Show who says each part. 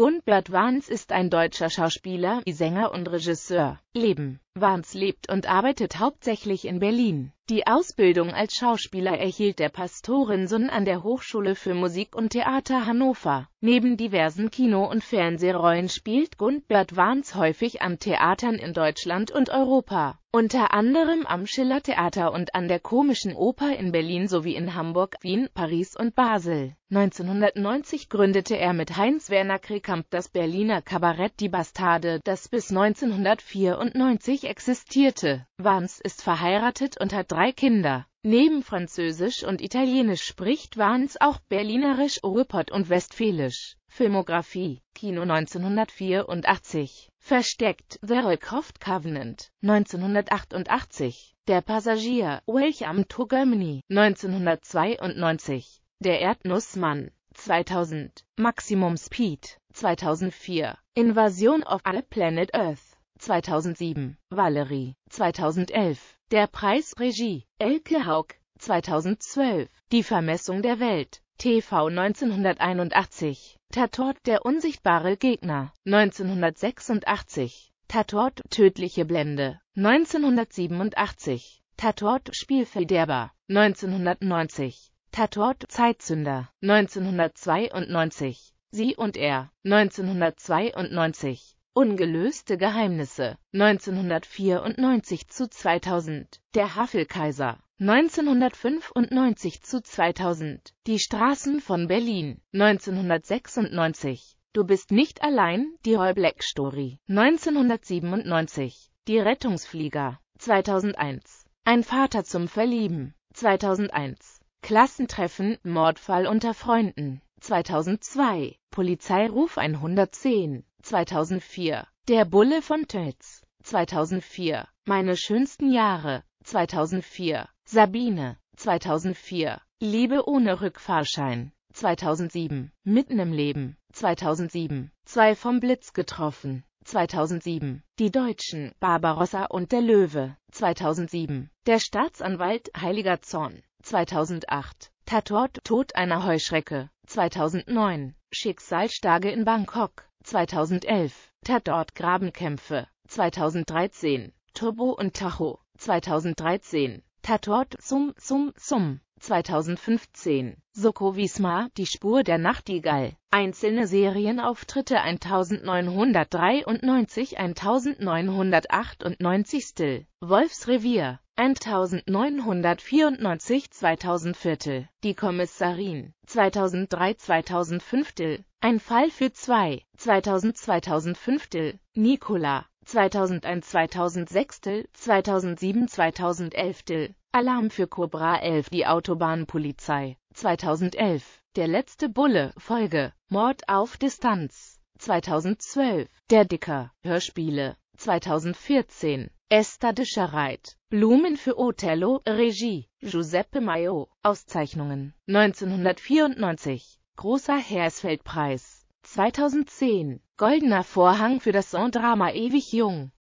Speaker 1: Gunbert Vans ist ein deutscher Schauspieler, Sänger und Regisseur. Leben Warns lebt und arbeitet hauptsächlich in Berlin. Die Ausbildung als Schauspieler erhielt der Pastorensohn an der Hochschule für Musik und Theater Hannover. Neben diversen Kino- und Fernsehrollen spielt Gundbert Warns häufig an Theatern in Deutschland und Europa, unter anderem am Schillertheater und an der Komischen Oper in Berlin sowie in Hamburg, Wien, Paris und Basel. 1990 gründete er mit Heinz Werner Krekamp das Berliner Kabarett Die Bastarde, das bis 1994 wirklich existierte. Vance ist verheiratet und hat drei Kinder. Neben Französisch und Italienisch spricht Vance auch Berlinerisch, Ruhrpott und Westfälisch. Filmografie Kino 1984 Versteckt The Roycroft Covenant 1988 Der Passagier Welcome to Germany 1992 Der Erdnussmann 2000 Maximum Speed 2004 Invasion of All Planet Earth 2007, Valerie, 2011, Der Preis Regie, Elke Haug, 2012, Die Vermessung der Welt, TV 1981, Tatort Der unsichtbare Gegner, 1986, Tatort Tödliche Blende, 1987, Tatort Spielverderber, 1990, Tatort Zeitzünder, 1992, Sie und er, 1992, Ungelöste Geheimnisse 1994 zu 2000 Der Haffelkaiser 1995 zu 2000 Die Straßen von Berlin 1996 Du bist nicht allein, die All Black Story 1997 Die Rettungsflieger 2001 Ein Vater zum Verlieben 2001 Klassentreffen Mordfall unter Freunden 2002 Polizeiruf 110 2004. Der Bulle von Tölz, 2004. Meine schönsten Jahre, 2004. Sabine, 2004. Liebe ohne Rückfahrschein, 2007. Mitten im Leben, 2007. Zwei vom Blitz getroffen, 2007. Die Deutschen, Barbarossa und der Löwe, 2007. Der Staatsanwalt, Heiliger Zorn, 2008. Tatort, Tod einer Heuschrecke, 2009. Schicksalstage in Bangkok, 2011, Tatort Grabenkämpfe, 2013, Turbo und Tacho, 2013, Tatort Sum Sum Sum. 2015. Soko Wismar, Die Spur der Nachtigall. Einzelne Serienauftritte 1993 1998 Stil. Wolfsrevier 1994 2004 Die Kommissarin 2003 2005 Ein Fall für zwei 2000 2005 Nikola, 2001 2006 2007 2011 Alarm für Cobra 11 Die Autobahnpolizei 2011 Der letzte Bulle Folge Mord auf Distanz 2012 Der Dicker Hörspiele 2014 Esther de Schareit Blumen für Othello Regie Giuseppe Maio Auszeichnungen 1994 Großer Hersfeldpreis 2010 Goldener Vorhang für das Sondrama Ewig Jung